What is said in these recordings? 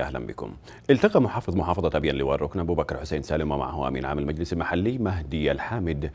اهلا بكم. التقى محافظ محافظه ابيان لواء الركن ابو بكر حسين سالم ومعه امين عام المجلس المحلي مهدي الحامد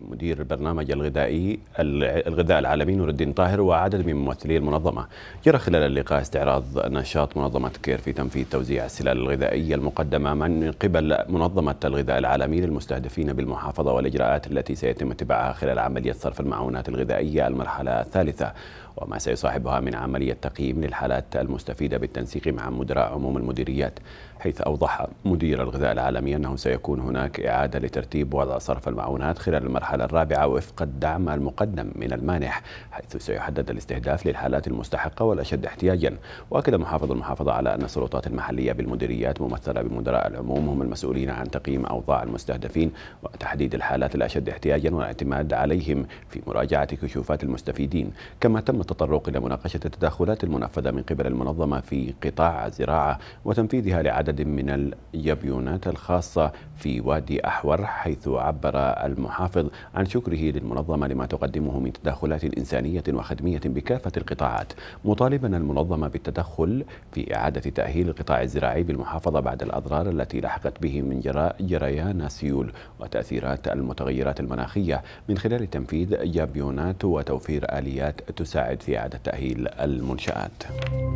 مدير البرنامج الغذائي الغذاء العالمي نور الدين طاهر وعدد من ممثلي المنظمه. جرى خلال اللقاء استعراض نشاط منظمه كير في تنفيذ توزيع السلال الغذائيه المقدمه من قبل منظمه الغذاء العالمي للمستهدفين بالمحافظه والاجراءات التي سيتم اتباعها خلال عمليه صرف المعونات الغذائيه المرحله الثالثه وما سيصاحبها من عمليه تقييم للحالات المستفيده بالتنسيق مع مدراء عموم المديريات حيث أوضح مدير الغذاء العالمي أنه سيكون هناك إعادة لترتيب وضع صرف المعونات خلال المرحلة الرابعة وفق الدعم المقدم من المانح حيث سيحدد الاستهداف للحالات المستحقة والأشد احتياجا وأكد محافظ المحافظة على أن السلطات المحلية بالمديريات ممثلة بمدراء العموم هم المسؤولين عن تقييم أوضاع المستهدفين وتحديد الحالات الأشد احتياجا والاعتماد عليهم في مراجعة كشوفات المستفيدين كما تم التطرق إلى مناقشة التدخلات المنفذة من قبل المنظمة في قطاع الزراعة وتنفيذها لعدد من اليبيونات الخاصة في وادي أحور حيث عبر المحافظ عن شكره للمنظمة لما تقدمه من تدخلات إنسانية وخدمية بكافة القطاعات مطالبا المنظمة بالتدخل في إعادة تأهيل القطاع الزراعي بالمحافظة بعد الأضرار التي لحقت به من جراء جريان سيول وتأثيرات المتغيرات المناخية من خلال تنفيذ يابيونات وتوفير آليات تساعد في إعادة تأهيل المنشآت.